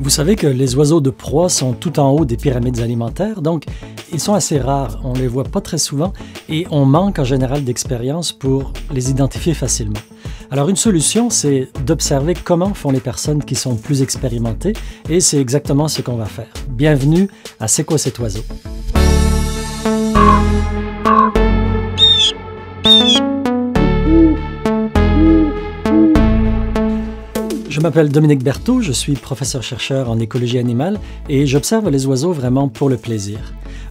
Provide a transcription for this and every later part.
Vous savez que les oiseaux de proie sont tout en haut des pyramides alimentaires, donc ils sont assez rares, on les voit pas très souvent et on manque en général d'expérience pour les identifier facilement. Alors une solution, c'est d'observer comment font les personnes qui sont plus expérimentées et c'est exactement ce qu'on va faire. Bienvenue à C'est quoi cet oiseau Je m'appelle Dominique Berthaud, je suis professeur-chercheur en écologie animale et j'observe les oiseaux vraiment pour le plaisir.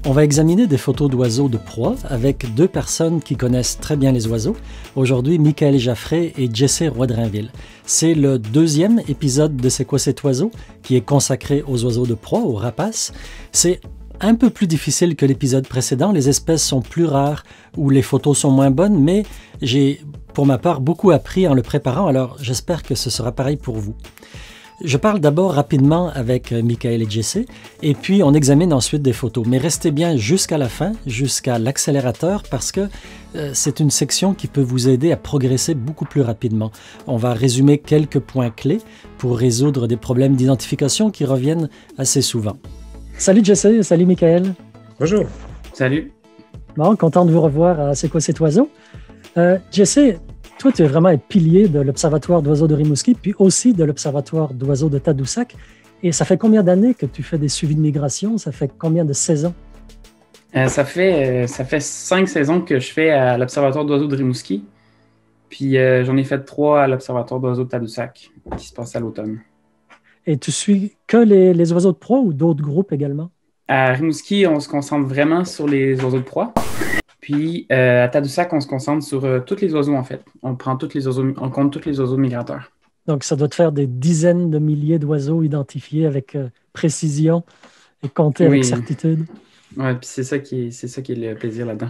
On va examiner des photos d'oiseaux de proie avec deux personnes qui connaissent très bien les oiseaux, aujourd'hui Michael Jaffré et Jesse Roidrinville. C'est le deuxième épisode de C'est quoi cet oiseau qui est consacré aux oiseaux de proie, aux rapaces. C'est un peu plus difficile que l'épisode précédent, les espèces sont plus rares ou les photos sont moins bonnes, mais j'ai pour ma part, beaucoup appris en le préparant, alors j'espère que ce sera pareil pour vous. Je parle d'abord rapidement avec euh, Michael et Jesse, et puis on examine ensuite des photos. Mais restez bien jusqu'à la fin, jusqu'à l'accélérateur, parce que euh, c'est une section qui peut vous aider à progresser beaucoup plus rapidement. On va résumer quelques points clés pour résoudre des problèmes d'identification qui reviennent assez souvent. Salut Jesse, salut Michael. Bonjour. Salut. Bon, content de vous revoir à C'est quoi cet oiseau euh, Jesse, toi, tu es vraiment un pilier de l'Observatoire d'oiseaux de Rimouski, puis aussi de l'Observatoire d'oiseaux de Tadoussac. Et ça fait combien d'années que tu fais des suivis de migration? Ça fait combien de saisons? Euh, euh, ça, fait, cinq saisons que je fais à l'Observatoire d'oiseaux de Rimouski. Puis j'en ai fait trois à l'Observatoire d'oiseaux de Tadoussac, qui se passe à l'automne. Et tu suis que les, les oiseaux de proie ou d'autres groupes également? À Rimouski, on se concentre vraiment sur les oiseaux de proie. Puis euh, à Tadoussac, on se concentre sur toutes euh, tous les oiseaux, en fait. On prend toutes les oiseaux, on compte tous les oiseaux migrateurs. Donc, ça doit te faire des dizaines de milliers d'oiseaux identifiés avec euh, précision et comptés avec certitude. Oui, puis c'est ça, qui est, c'est ça qui est le plaisir là-dedans.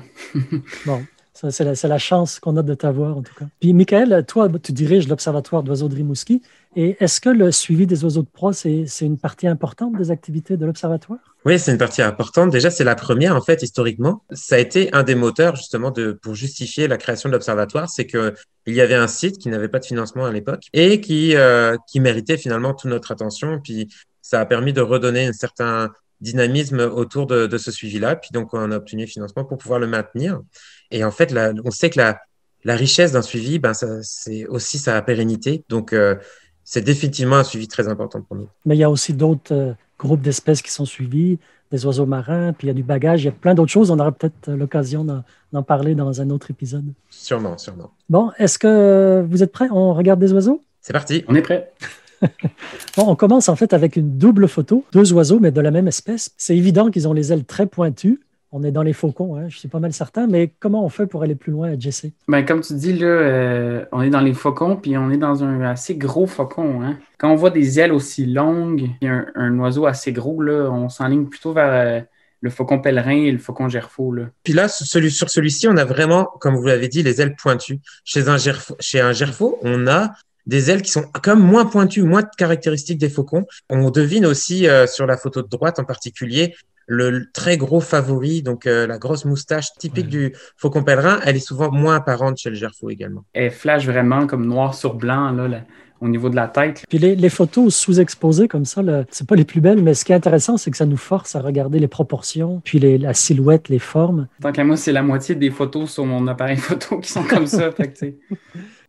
bon. C'est la, chance qu'on a de t'avoir, en tout cas. Puis, Michael, toi, tu diriges l'Observatoire d'oiseaux de Rimouski. Et est-ce que le suivi des oiseaux de proie, c'est une partie importante des activités de l'Observatoire? Oui, c'est une partie importante. Déjà, c'est la première, en fait, historiquement. Ça a été un des moteurs, justement, de, pour justifier la création de l'Observatoire. C'est qu'il y avait un site qui n'avait pas de financement à l'époque et qui, euh, qui méritait finalement toute notre attention. Puis, ça a permis de redonner un certain dynamisme autour de, de ce suivi-là. Puis donc, on a obtenu le financement pour pouvoir le maintenir. Et en fait, on sait que la, richesse d'un suivi, ben, c'est aussi sa pérennité. Donc, euh, c'est définitivement un suivi très important pour nous. Mais il y a aussi d'autres euh, groupes d'espèces qui sont suivis, des oiseaux marins, puis il y a du bagage, il y a plein d'autres choses. On aura peut-être euh, l'occasion d'en parler dans un autre épisode. Sûrement, sûrement. Bon, est-ce que vous êtes prêts? On regarde des oiseaux? C'est parti, on est prêts. bon, on commence en fait avec une double photo, deux oiseaux mais de la même espèce. C'est évident qu'ils ont les ailes très pointues on est dans les faucons, hein, je suis pas mal certain, mais comment on fait pour aller plus loin à Jesse? Ben, comme tu dis, là, euh, on est dans les faucons, puis on est dans un assez gros faucon. Hein. Quand on voit des ailes aussi longues, un, oiseau assez gros, là, on s'enligne plutôt vers euh, le faucon pèlerin et le faucon gerfaux. Là. Puis là, sur celui-ci, on a vraiment, comme vous l'avez dit, les ailes pointues. Chez un, gerf, chez un on a des ailes qui sont comme moins pointues, moins caractéristiques des faucons. On devine aussi euh, sur la photo de droite en particulier le très gros favori, donc euh, la grosse moustache typique du faucon pèlerin, elle est souvent moins apparente chez le gerfou également. Elle flash vraiment comme noir sur blanc là, au niveau de la tête. Puis les, photos sous-exposées comme ça, c'est pas les plus belles, mais ce qui est intéressant, c'est que ça nous force à regarder les proportions, puis les, la silhouette, les formes. Tant qu'à moi, c'est la moitié des photos sur mon appareil photo qui sont comme ça. fait que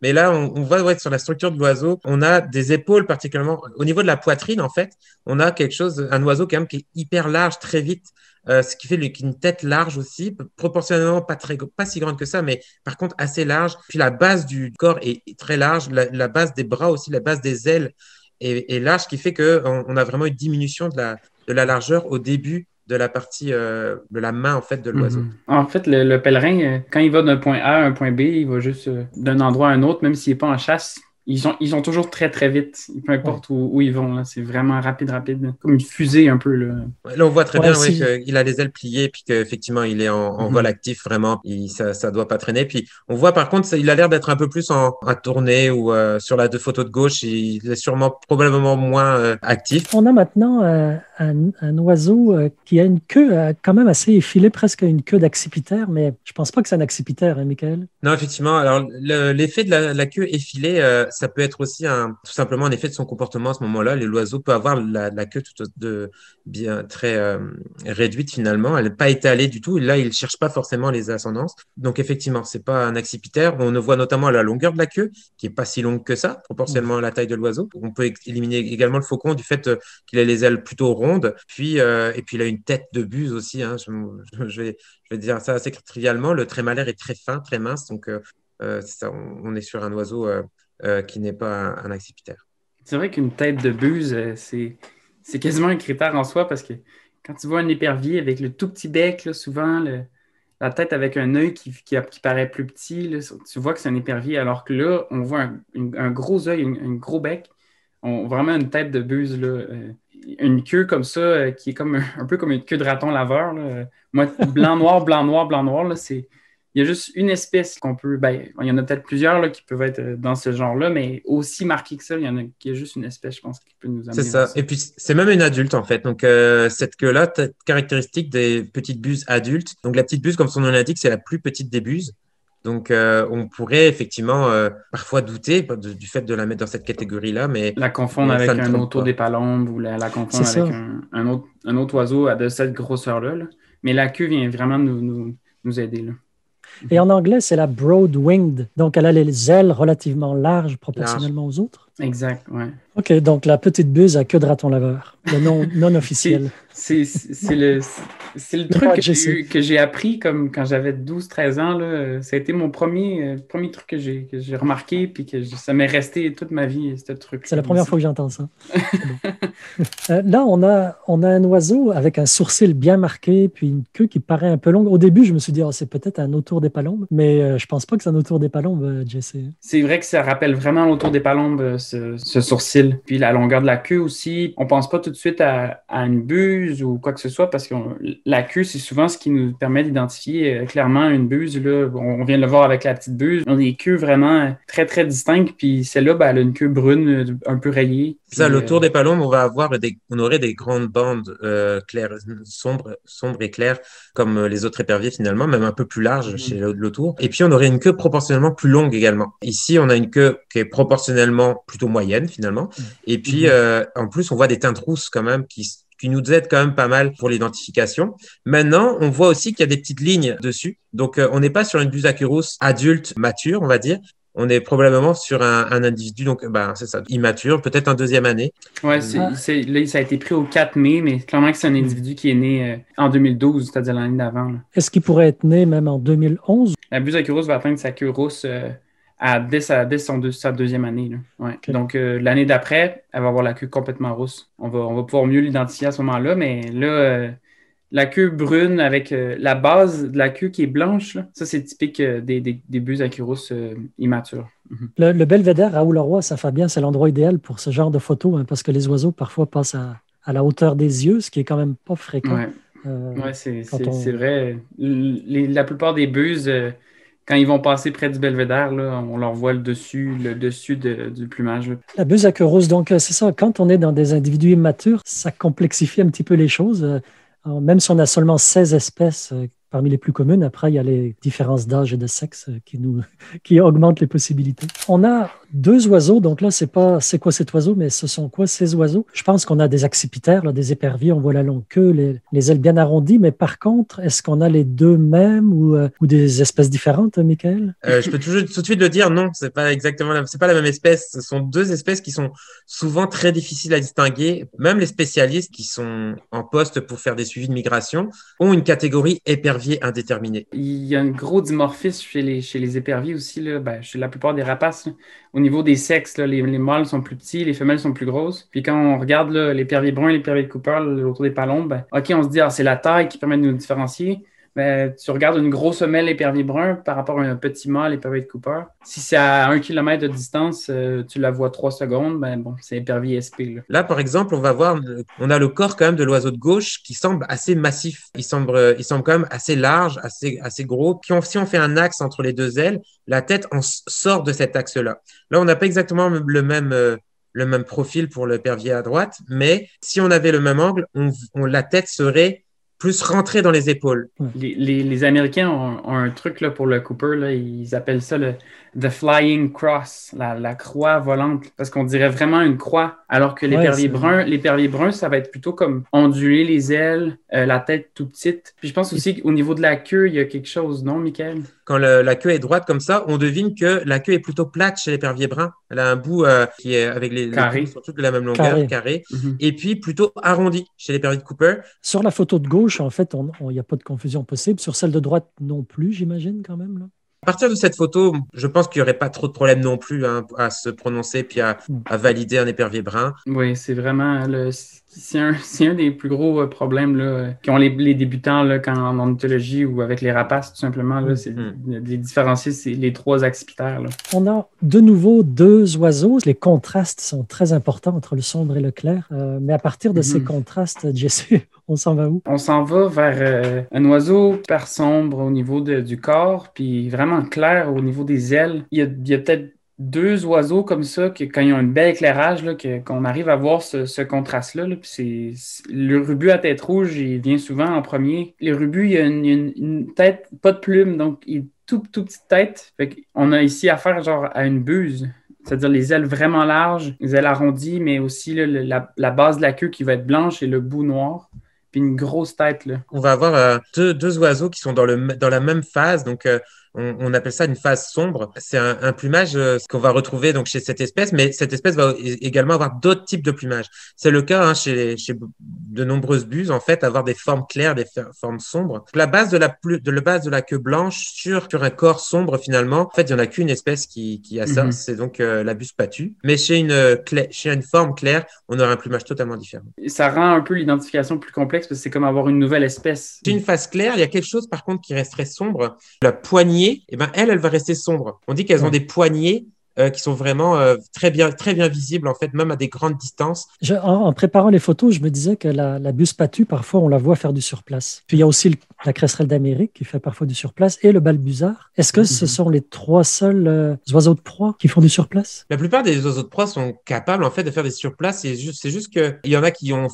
mais là, on, voit sur la structure de l'oiseau, on a des épaules particulièrement au niveau de la poitrine, en fait, on a quelque chose, un oiseau qui est hyper large très vite. Euh, ce qui fait une tête large aussi, proportionnellement pas, très, pas si grande que ça, mais par contre assez large. Puis la base du corps est très large, la, base des bras aussi, la base des ailes est, large, ce qui fait qu'on on a vraiment une diminution de la largeur au début de la partie euh, de la main en fait de l'oiseau. Mhm. En fait, le, le, pèlerin, euh, quand il va d'un point A à un point B, il va juste euh, d'un endroit à un autre, même s'il n'est pas en chasse, ils ont, ils ont toujours très, très vite, peu importe où, ils vont. C'est vraiment rapide, rapide, comme une fusée un peu. Là, on voit très bien si... qu'il a les ailes pliées, puis qu'effectivement, il est en, mhm. vol actif, vraiment. Il, ça ne doit pas traîner. Puis on voit, par contre, il a l'air d'être un peu plus en, en tournée ou euh, sur la deux photos de gauche. Il est sûrement, probablement moins euh, actif. On a maintenant euh, un, oiseau qui a une queue quand même assez effilée, presque une queue d'accipitaire, mais je pense pas que c'est un accipitaire, hein, Michael. Non, effectivement. Alors, l'effet de, de, la queue effilée, ça peut être aussi un, tout simplement un effet de son comportement à ce moment-là. L'oiseau peut avoir la, queue de, bien très euh, réduite finalement. Elle n'est pas étalée du tout. Et là, il ne cherche pas forcément les ascendances. Donc effectivement, c'est pas un accipitaire. On le voit notamment à la longueur de la queue, qui est pas si longue que ça, proportionnellement à la taille de l'oiseau. On peut éliminer également le faucon du fait euh, qu'il a les ailes plutôt rondes. Puis euh, et puis il a une tête de buse aussi. Hein. Je, vais, dire ça assez trivialement. Le trémalaire est très fin, très mince. Donc on, est sur un oiseau euh, qui n'est pas un, accipitaire. C'est vrai qu'une tête de buse, euh, c'est, c'est quasiment un critère en soi parce que quand tu vois un épervier avec le tout petit bec, souvent la tête avec un œil qui, qui, paraît plus petit, tu vois que c'est un épervier, alors que là, on voit un, gros œil, un gros bec, on, vraiment une tête de buse. Là, euh, une queue comme ça, qui est comme un, peu comme une queue de raton laveur. Moi, blanc, noir, blanc, noir, blanc, noir, c'est il y a juste une espèce qu'on peut. Ben, il y en a peut-être plusieurs là, qui peuvent être euh, dans ce genre-là, mais aussi marqué que ça, il y en a qui a juste une espèce, je pense, qui peut nous amener. C'est ça. Et puis, c'est même une adulte, en fait. Donc, euh, cette queue-là, caractéristique des petites buses adultes. Donc, la petite buse, comme son nom l'indique, c'est la plus petite des buses. Donc, euh, on pourrait effectivement parfois douter du fait de la mettre dans cette catégorie-là, mais... La confondre avec un auto des ou la, confondre avec un, autre, un, autre, oiseau de cette grosseur-là. Mais la queue vient vraiment nous, nous aider. Là. Et en anglais, c'est la broad-winged. Donc, elle a les ailes relativement larges proportionnellement aux autres. Exact, ouais. OK, donc la petite buse à queue de raton laveur, le nom non officiel. c'est le, truc que j'ai appris comme quand j'avais 12-13 ans. Là. Ça a été mon premier, euh, premier truc que j'ai remarqué puis que ça m'est resté toute ma vie, ce truc. C'est la première fois que j'entends ça. Euh, là, on a, on a un oiseau avec un sourcil bien marqué puis une queue qui paraît un peu longue. Au début, je me suis dit, ah, c'est peut-être un autour des palombes, mais euh, je pense pas que c'est un autour des palombes, Jesse. C'est vrai que ça rappelle vraiment l'autour des palombes, ce sourcil puis la longueur de la queue aussi, on pense pas tout de suite à, une buse ou quoi que ce soit parce que la queue, c'est souvent ce qui nous permet d'identifier euh, clairement une buse. Là, on, vient de le voir avec la petite buse. On a des queues vraiment très, très distinctes. Puis celle-là, ben, elle a une queue brune euh, un peu rayée ça, le tour euh, des palombes, on va avoir on aurait des grandes bandes euh, claires, sombres, sombres et claires, comme euh, les autres éperviers finalement, même un peu plus larges mhm. chez le, tour. Et puis on aurait une queue proportionnellement plus longue également. Ici, on a une queue qui est proportionnellement plutôt moyenne finalement. Mhm. Et puis mhm. en plus, on voit des teintes rousses quand même qui qui nous aident quand même pas mal pour l'identification. Maintenant, on voit aussi qu'il y a des petites lignes dessus. Donc, on n'est pas sur une Busacurus adulte mature, on va dire, on est probablement sur un, individu, donc ben, c'est ça, immature, peut-être en deuxième année. Oui, ah. là, ça a été pris au 4 mai, mais clairement que c'est un mm. individu qui est né euh, en 2012, c'est-à-dire l'année d'avant. Est-ce qu'il pourrait être né même en 2011? La buse à va atteindre sa queue rousse à, dès, sa, deuxième année. Donc, euh, l'année d'après, elle va avoir la queue complètement rousse. On va, on va pouvoir mieux l'identifier à ce moment-là, mais là euh, la queue brune avec euh, la base de la queue qui est blanche. Ça, c'est typique euh, des, des, des bœufs euh, immatures. Mhm. le, belvédère Raoul Leroy, ça fait bien, c'est l'endroit idéal pour ce genre de photos hein, parce que les oiseaux parfois passent à, la hauteur des yeux, ce qui est quand même pas fréquent. Oui, c'est vrai. la plupart des buses, quand ils vont passer près du belvédère, on leur voit le dessus, le dessus du plumage. La buse aquéros, donc, c'est ça. Quand on est dans des individus immatures, ça complexifie un petit peu les choses même si on a seulement 16 espèces euh, parmi les plus communes, après, il y a les différences d'âge et de sexe euh, qui, nous, qui augmentent les possibilités. On a deux oiseaux. Donc là, c'est pas c'est quoi cet oiseau, mais ce sont quoi ces oiseaux Je pense qu'on a des accipitaires, là, des éperviers, on voit la longue queue, les, ailes bien arrondies. Mais par contre, est-ce qu'on a les deux mêmes ou, euh, des espèces différentes, Michael euh, Je peux tout, tout de suite le dire, non, c'est pas exactement la, c'est pas la même espèce. Ce sont deux espèces qui sont souvent très difficiles à distinguer. Même les spécialistes qui sont en poste pour faire des suivis de migration ont une catégorie épervier indéterminée. Il y a un gros dimorphisme chez les, chez les éperviers aussi, ben, chez la plupart des rapaces au niveau des sexes, les, mâles sont plus petits, les femelles sont plus grosses. Puis quand on regarde les perviers bruns, les perviers de Cooper, autour des palombes, ben, OK, on se dit, ah, c'est la taille qui permet de nous différencier tu regardes une grosse semelle épervier brun par rapport à un petit mâle épervier de Cooper. Si c'est à un kilomètre de distance, euh, tu la vois trois secondes, ben bon, c'est épervier SP. Là. par exemple, on va voir, euh, on a le corps quand même de l'oiseau de gauche qui semble assez massif. Il semble, euh, il semble quand même assez large, assez, assez gros. si on fait un axe entre les deux ailes, la tête en sort de cet axe-là. Là, on n'a pas exactement le même. le même profil pour le pervier à droite, mais si on avait le même angle, on, la tête serait plus rentré dans les épaules. Les, Américains ont, un truc là, pour le Cooper, là, ils appellent ça le The Flying Cross, la croix volante, parce qu'on dirait vraiment une croix alors que les bruns, brun, ça va être plutôt comme onduler les ailes, euh, la tête tout petite. Puis je pense aussi qu'au niveau de la queue, il y a quelque chose, non, Michael? Quand la queue est droite comme ça, on devine que la queue est plutôt plate chez les perviers bruns. Elle a un bout euh, qui est avec les, carrés, surtout de la même longueur, carré. Mhm. Et puis plutôt arrondi chez les l'épervier de Cooper. Sur la photo de gauche, en fait, il n'y a pas de confusion possible. Sur celle de droite non plus, j'imagine quand même. Là. À partir de cette photo, je pense qu'il n'y aurait pas trop de problèmes non plus hein, à se prononcer puis à, valider un épervier brun. Oui, c'est vraiment le, c'est un, des plus gros euh, problèmes qu'ont les, débutants là, quand, en ornithologie ou avec les rapaces, tout simplement. Là, c'est, mm-hmm. Les différencier, c'est les trois accipitaires. On a de nouveau deux oiseaux. Les contrastes sont très importants entre le sombre et le clair. Euh, mais à partir de ces mm-hmm. contrastes, Jesse, on s'en va où? On s'en va vers euh, un oiseau par sombre au niveau du corps, puis vraiment clair au niveau des ailes. Il y a, peut-être deux oiseaux comme ça, que, quand ils ont un bel éclairage, qu'on arrive à voir ce, contraste-là. le rubu à tête rouge, il vient souvent en premier. Le rubu, il a une, tête, pas de plume, donc il tout, tout petite tête. on a ici affaire genre à une buse. C'est-à-dire les ailes vraiment larges, les ailes arrondies, mais aussi la, la, base de la queue qui va être blanche et le bout noir une grosse tête. On va avoir euh, deux, oiseaux qui sont dans, le, dans la même phase. Donc, euh, on, appelle ça une phase sombre. C'est un, plumage euh, qu'on va retrouver donc chez cette espèce, mais cette espèce va également avoir d'autres types de plumage. C'est le cas hein, chez, de nombreuses buses, en fait, avoir des formes claires, des formes sombres. La base de la, de la base de la queue blanche sur, un corps sombre, finalement, en fait, il n'y en a qu'une espèce qui, a ça, mm-hmm. c'est donc euh, la buse patue. Mais chez une, euh, chez une forme claire, on aura un plumage totalement différent. Et ça rend un peu l'identification plus complexe parce que c'est comme avoir une nouvelle espèce. c'est une phase claire, il y a quelque chose, par contre, qui resterait sombre. La poignée et eh ben, elle elle va rester sombre. On dit qu'elles ont des poignées euh, qui sont vraiment euh, très, bien, très bien visibles, en fait, même à des grandes distances. en, préparant les photos, je me disais que la, la buse patue, parfois, on la voit faire du surplace. Puis il y a aussi la cresserelle d'Amérique qui fait parfois du surplace et le balbuzard. Est-ce que ce mhm. sont les trois seuls euh, oiseaux de proie qui font du surplace La plupart des oiseaux de proie sont capables, en fait, de faire des surplaces. C'est juste, qu'il y en a qui en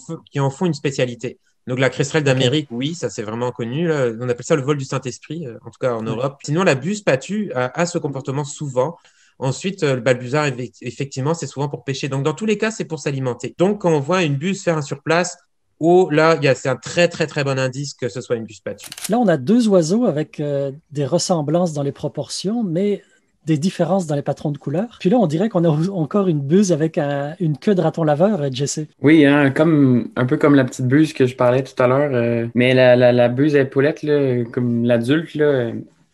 font une spécialité. Donc la cresserelle d'Amérique, oui, ça c'est vraiment connu. On appelle ça le vol du Saint-Esprit, euh, en tout cas en Europe. Sinon, la buse patue a, ce comportement souvent. Ensuite, euh, le balbuzard, effectivement, c'est souvent pour pêcher. Donc, dans tous les cas, c'est pour s'alimenter. Donc, quand on voit une buse faire un surplace, oh là, c'est un très, très, très bon indice que ce soit une buse patue. Là, on a deux oiseaux avec euh, des ressemblances dans les proportions, mais des différences dans les patrons de couleurs. Puis là, on dirait qu'on a encore une buse avec euh, une queue de raton laveur, euh, Jesse. Oui, hein, comme, un peu comme la petite buse que je parlais tout à l'heure. Euh, mais la, buse à épaulette, comme l'adulte,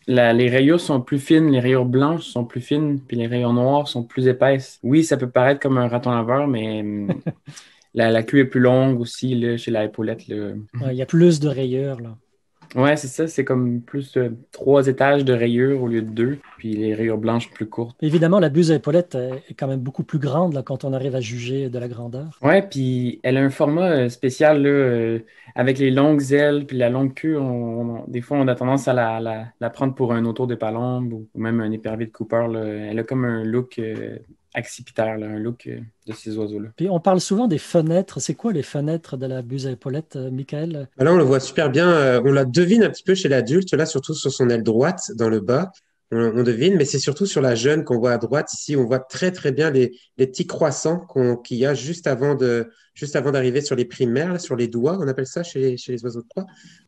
les rayures sont plus fines, les rayures blanches sont plus fines, puis les rayures noires sont plus épaisses. Oui, ça peut paraître comme un raton laveur, mais la, queue est plus longue aussi chez la épaulette. Il y a plus de rayures. Là. Ouais, c'est ça. C'est comme plus euh, trois étages de rayures au lieu de deux, puis les rayures blanches plus courtes. Évidemment, la buse à épaulette euh, est quand même beaucoup plus grande quand on arrive à juger de la grandeur. Ouais, puis elle a un format euh, spécial là, avec les longues ailes puis la longue queue. On, des fois, on a tendance à la, prendre pour un autour de palombe ou même un épervier de Cooper. Elle a comme un look accipitaire, un look euh, de ces oiseaux-là. Puis on parle souvent des fenêtres. C'est quoi les fenêtres de la buse à épaulettes, euh, Michael ah, Là, on le voit super bien. Euh, on la devine un petit peu chez l'adulte, là, surtout sur son aile droite, dans le bas. On, devine, mais c'est surtout sur la jeune qu'on voit à droite. Ici, on voit très, très bien les, petits croissants qu'il y a juste avant d'arriver sur les primaires, sur les doigts, on appelle ça chez, les oiseaux de proie,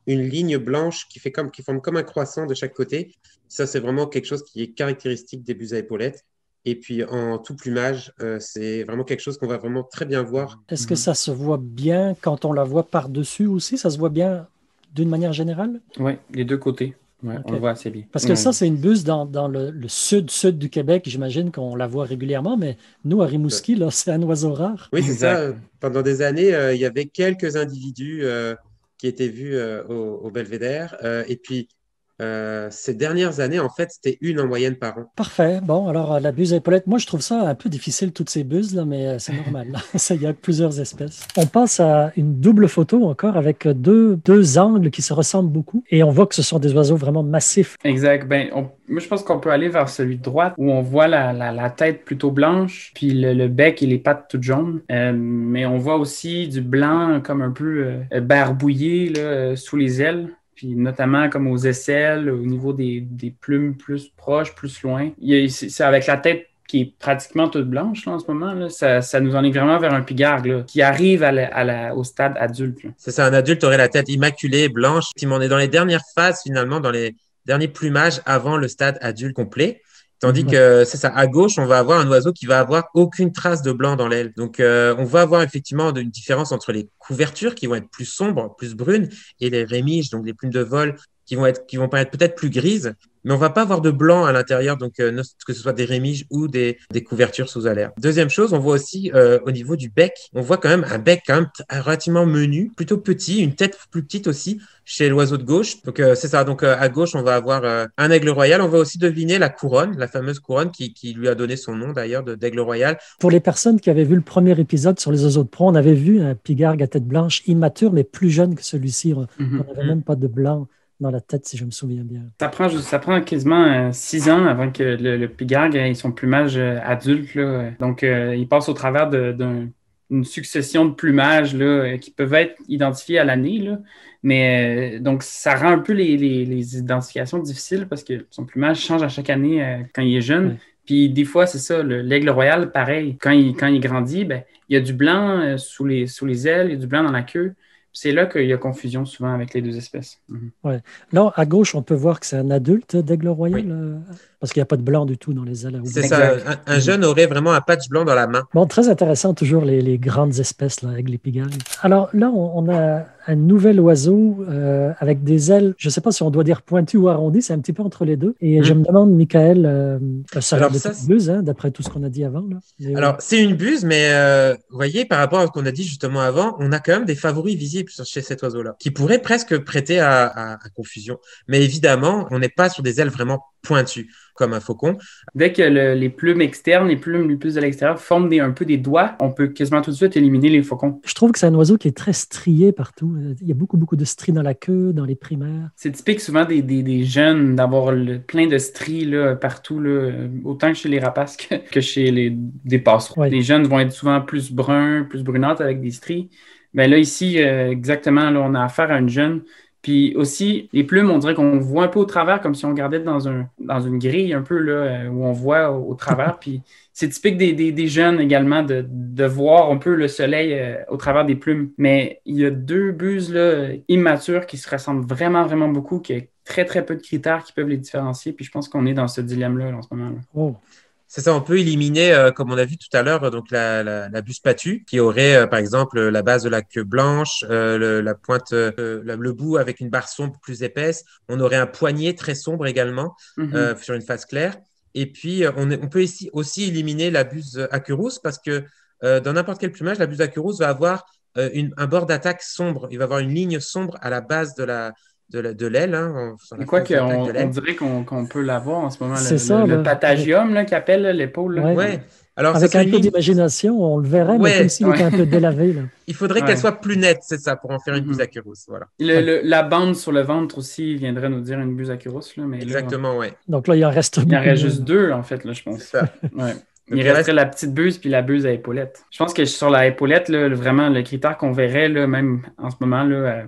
une ligne blanche qui, fait comme, qui forme comme un croissant de chaque côté. Ça, c'est vraiment quelque chose qui est caractéristique des buses à épaulettes. Et puis en tout plumage, euh, c'est vraiment quelque chose qu'on va vraiment très bien voir. Est-ce que mhm. ça se voit bien quand on la voit par-dessus aussi Ça se voit bien d'une manière générale Oui, les deux côtés. On le voit assez bien. Parce que ça, c'est une buse dans, le sud-sud du Québec. J'imagine qu'on la voit régulièrement, mais nous, à Rimouski, c'est un oiseau rare. Oui, c'est ça. Pendant des années, euh, il y avait quelques individus euh, qui étaient vus au, au, Belvédère. et puis, euh, ces dernières années, en fait, c'était une en moyenne par an. Parfait. Bon, alors euh, la buse épaulette, moi je trouve ça un peu difficile, toutes ces buses, là, mais euh, c'est normal. Il y a plusieurs espèces. On passe à une double photo encore avec deux, deux angles qui se ressemblent beaucoup et on voit que ce sont des oiseaux vraiment massifs. Exact. Ben, moi je pense qu'on peut aller vers celui de droite où on voit la, la, tête plutôt blanche, puis le, bec et les pattes toutes jaunes. mais on voit aussi du blanc comme un peu barbouillé là, sous les ailes. Puis notamment comme aux aisselles, au niveau des, plumes plus proches, plus loin. C'est avec la tête qui est pratiquement toute blanche là, en ce moment, là, ça, ça, nous est vraiment vers un pigargue qui arrive au stade adulte. C'est ça, un adulte aurait la tête immaculée, blanche. Puis on est dans les dernières phases finalement, dans les derniers plumages avant le stade adulte complet. Tandis que c'est ça, à gauche, on va avoir un oiseau qui va avoir aucune trace de blanc dans l'aile. Donc, euh, on va avoir effectivement une différence entre les couvertures qui vont être plus sombres, plus brunes, et les rémiges, donc les plumes de vol, qui vont être, qui vont paraître peut-être plus grises, mais on va pas avoir de blanc à l'intérieur, donc euh, que ce soit des rémiges ou des, des couvertures sous alerte. Deuxième chose, on voit aussi euh, au niveau du bec, on voit quand même un bec quand relativement menu, plutôt petit, une tête plus petite aussi chez l'oiseau de gauche. Donc euh, c'est ça. Donc à gauche, on va avoir un aigle royal. On va aussi deviner la couronne, la fameuse couronne qui, qui lui a donné son nom d'ailleurs d'aigle royal. Pour les personnes qui avaient vu le premier épisode sur les oiseaux de pro on avait vu un pigargue à tête blanche immature, mais plus jeune que celui-ci. On mm-hmm. n'avait même pas de blanc dans la tête, si je me souviens bien. Ça prend, ça prend quasiment euh, six ans avant que le, le pigargue euh, ait son plumage euh, adulte. Donc, il passe au travers d'une succession de plumages là, qui peuvent être identifiés à l'année. Mais donc, ça rend un peu les, identifications difficiles parce que son plumage change à chaque année quand il est jeune. Puis des fois, c'est ça, l'aigle royal, pareil. Quand il, quand il grandit, ben, il y a du blanc sous les, sous les ailes, il y a du blanc dans la queue c'est là qu'il y a confusion souvent avec les deux espèces. Mhm. Là, à gauche, on peut voir que c'est un adulte d'aigle royal, euh, parce qu'il n'y a pas de blanc du tout dans les ailes. C'est ça, un, jeune aurait vraiment un patch blanc dans la main. Bon, très intéressant, toujours les, grandes espèces, l'aigle épigale. Alors là, on a un nouvel oiseau euh, avec des ailes, je ne sais pas si on doit dire pointues ou arrondies, c'est un petit peu entre les deux. Et mhm. je me demande, Michael, euh, ça alors, une buse, hein, d'après tout ce qu'on a dit avant. alors, c'est une buse, mais euh, vous voyez, par rapport à ce qu'on a dit justement avant, on a quand même des favoris visibles chez cet oiseau-là, qui pourraient presque prêter à confusion. Mais évidemment, on n'est pas sur des ailes vraiment pointu comme un faucon. Dès que les plumes externes, les plumes plus de l'extérieur forment un peu des doigts, on peut quasiment tout de suite éliminer les faucons. Je trouve que c'est un oiseau qui est très strié partout. Il y a beaucoup, beaucoup de stries dans la queue, dans les primaires. C'est typique souvent des, jeunes d'avoir plein de stries partout, autant chez les rapaces que, chez les des passereaux. Les jeunes vont être souvent plus bruns, plus brunantes avec des stries. Mais là, ici, euh, exactement, on a affaire à une jeune puis aussi, les plumes, on dirait qu'on voit un peu au travers, comme si on regardait dans, un, dans une grille un peu, là, euh, où on voit au, travers. Puis c'est typique des, des, jeunes également de, de, voir un peu le soleil euh, au travers des plumes. Mais il y a deux buses là, immatures qui se ressemblent vraiment, vraiment beaucoup, qui a très, très peu de critères qui peuvent les différencier. Puis je pense qu'on est dans ce dilemme-là en ce moment. -là. Oh. C'est ça, on peut éliminer, euh, comme on a vu tout à l'heure, donc la, buse patue, qui aurait euh, par exemple la base de la queue blanche, euh, le, la pointe, le bout avec une barre sombre plus épaisse. On aurait un poignet très sombre également mhm. sur une face claire. Et puis on, peut aussi éliminer la buse à parce que dans n'importe quel plumage, la buse à queue rousse va avoir un bord d'attaque sombre. Il va avoir une ligne sombre à la base de la, de l'aile. Hein, quoi qu'on on dirait qu'on peut l'avoir en ce moment. C'est ça. Le, patagium qui appelle l'épaule. Ouais. Alors, Avec un peu d'imagination, on le verrait, mais comme s'il un peu délavé. Là. Il faudrait qu'elle soit plus nette, c'est ça, pour en faire une mm-hmm. buse à voilà. la bande sur le ventre aussi viendrait nous dire une buse à là, mais Exactement, oui. Donc là, il en reste Il en reste juste deux, en fait, là, je pense. Ça. il resterait la petite buse puis la buse à épaulette. Je pense que sur la épaulette, vraiment, le critère qu'on verrait, même en ce moment, là,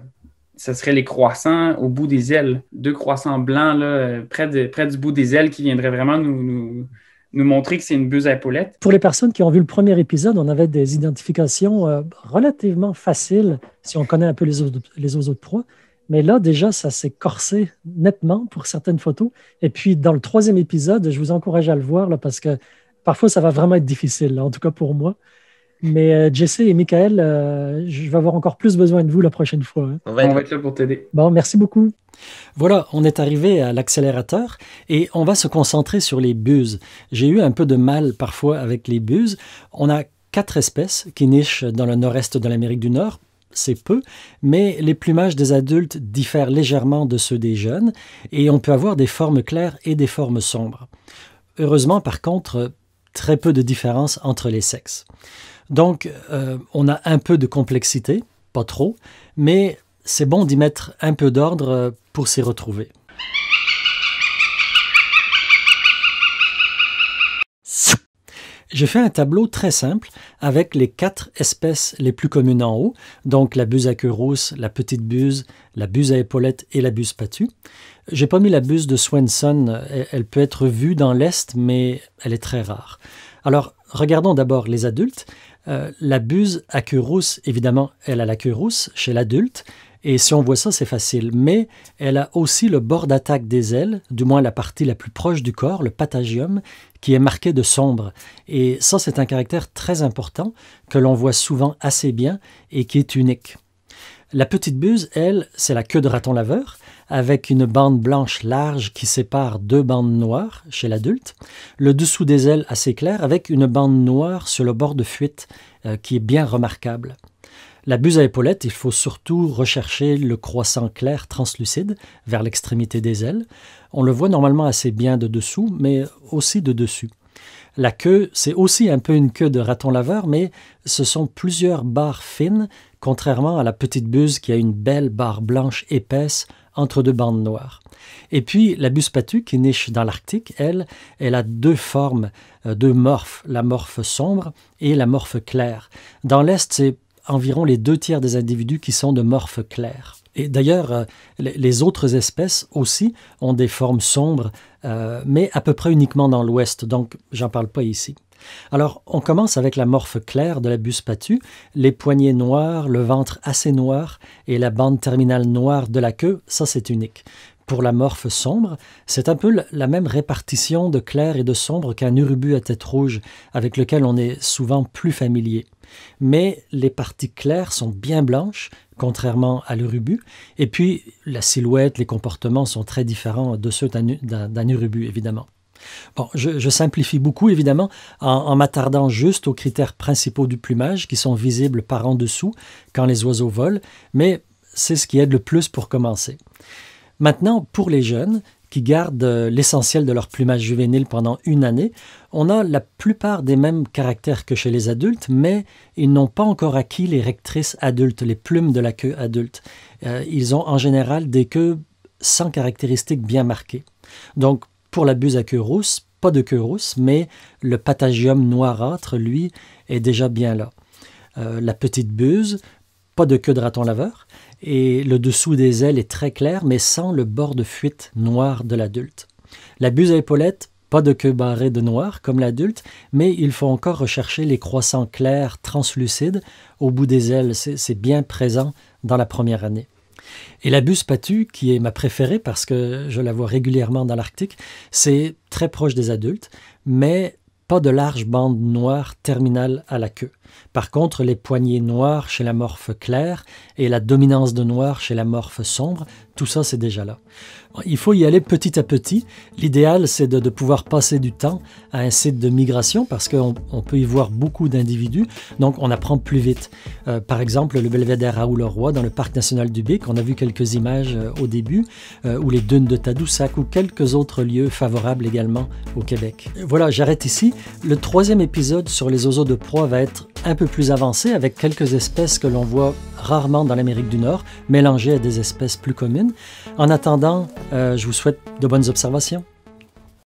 ce serait les croissants au bout des ailes. Deux croissants blancs près, de, près du bout des ailes qui viendraient vraiment nous, montrer que c'est une buse à épaulettes. Pour les personnes qui ont vu le premier épisode, on avait des identifications euh, relativement faciles si on connaît un peu les oiseaux, les de proie. Mais là, déjà, ça s'est corsé nettement pour certaines photos. Et puis, dans le troisième épisode, je vous encourage à le voir là, parce que parfois, ça va vraiment être difficile, en tout cas pour moi. Mais euh, Jesse et Michael, euh, je vais avoir encore plus besoin de vous la prochaine fois. Hein. On, va être... là pour t'aider. Bon, merci beaucoup. Voilà, on est arrivé à l'accélérateur et on va se concentrer sur les buses. J'ai eu un peu de mal parfois avec les buses. On a quatre espèces qui nichent dans le nord-est de l'Amérique du Nord, c'est peu, mais les plumages des adultes diffèrent légèrement de ceux des jeunes, et on peut avoir des formes claires et des formes sombres. Heureusement, par contre, très peu de différence entre les sexes. Donc, euh, on a un peu de complexité, pas trop, mais c'est bon d'y mettre un peu d'ordre euh, pour s'y retrouver. J'ai fait un tableau très simple avec les quatre espèces les plus communes en haut, donc la buse à queue rousse, la petite buse, la buse à épaulette et la buse patue. J'ai pas mis la buse de Swenson, euh, elle peut être vue dans l'Est, mais elle est très rare. Alors, regardons d'abord les adultes. Euh, la buse à queue rousse, évidemment, elle a la queue rousse chez l'adulte, et si on voit ça, c'est facile, mais elle a aussi le bord d'attaque des ailes, du moins la partie la plus proche du corps, le patagium, qui est marqué de sombre. Et ça, c'est un caractère très important que l'on voit souvent assez bien et qui est unique. La petite buse, elle, c'est la queue de raton laveur, avec une bande blanche large qui sépare deux bandes noires chez l'adulte, le dessous des ailes assez clair avec une bande noire sur le bord de fuite euh, qui est bien remarquable. La buse à épaulette, il faut surtout rechercher le croissant clair translucide vers l'extrémité des ailes. On le voit normalement assez bien de dessous, mais aussi de dessus. La queue, c'est aussi un peu une queue de raton laveur, mais ce sont plusieurs barres fines, contrairement à la petite buse qui a une belle barre blanche épaisse entre deux bandes noires. Et puis la buspatue qui niche dans l'Arctique, elle, elle a deux formes, euh, deux morphes, la morphe sombre et la morphe claire. Dans l'Est, c'est environ les deux tiers des individus qui sont de morphe claire. Et d'ailleurs, euh, les autres espèces aussi ont des formes sombres, euh, mais à peu près uniquement dans l'Ouest, donc j'en parle pas ici. Alors, on commence avec la morphe claire de la buspatue, les poignets noirs, le ventre assez noir et la bande terminale noire de la queue, ça c'est unique. Pour la morphe sombre, c'est un peu la même répartition de clair et de sombre qu'un urubu à tête rouge, avec lequel on est souvent plus familier. Mais les parties claires sont bien blanches, contrairement à l'urubu, et puis la silhouette, les comportements sont très différents de ceux d'un urubu, évidemment. Bon, je, simplifie beaucoup, évidemment, en, m'attardant juste aux critères principaux du plumage qui sont visibles par en dessous quand les oiseaux volent, mais c'est ce qui aide le plus pour commencer. Maintenant, pour les jeunes, qui gardent euh, l'essentiel de leur plumage juvénile pendant une année, on a la plupart des mêmes caractères que chez les adultes, mais ils n'ont pas encore acquis les rectrices adultes, les plumes de la queue adulte. Euh, ils ont en général des queues sans caractéristiques bien marquées. Donc, pour la buse à queue rousse, pas de queue rousse, mais le patagium noirâtre, lui, est déjà bien là. Euh, la petite buse, pas de queue de raton laveur, et le dessous des ailes est très clair, mais sans le bord de fuite noir de l'adulte. La buse à épaulette, pas de queue barrée de noir comme l'adulte, mais il faut encore rechercher les croissants clairs translucides au bout des ailes, c'est bien présent dans la première année. Et la buse patue, qui est ma préférée parce que je la vois régulièrement dans l'Arctique, c'est très proche des adultes, mais pas de large bandes noires terminales à la queue. Par contre, les poignées noires chez la morphe claire et la dominance de noir chez la morphe sombre tout ça, c'est déjà là. Il faut y aller petit à petit. L'idéal, c'est de, pouvoir passer du temps à un site de migration parce qu'on peut y voir beaucoup d'individus, donc on apprend plus vite. Euh, par exemple, le belvédère Raoul-Leroy dans le parc national du Bic, on a vu quelques images euh, au début, euh, ou les dunes de Tadoussac, ou quelques autres lieux favorables également au Québec. Voilà, j'arrête ici. Le troisième épisode sur les oiseaux de proie va être un peu plus avancé avec quelques espèces que l'on voit rarement dans l'Amérique du Nord, mélangé à des espèces plus communes. En attendant, euh, je vous souhaite de bonnes observations.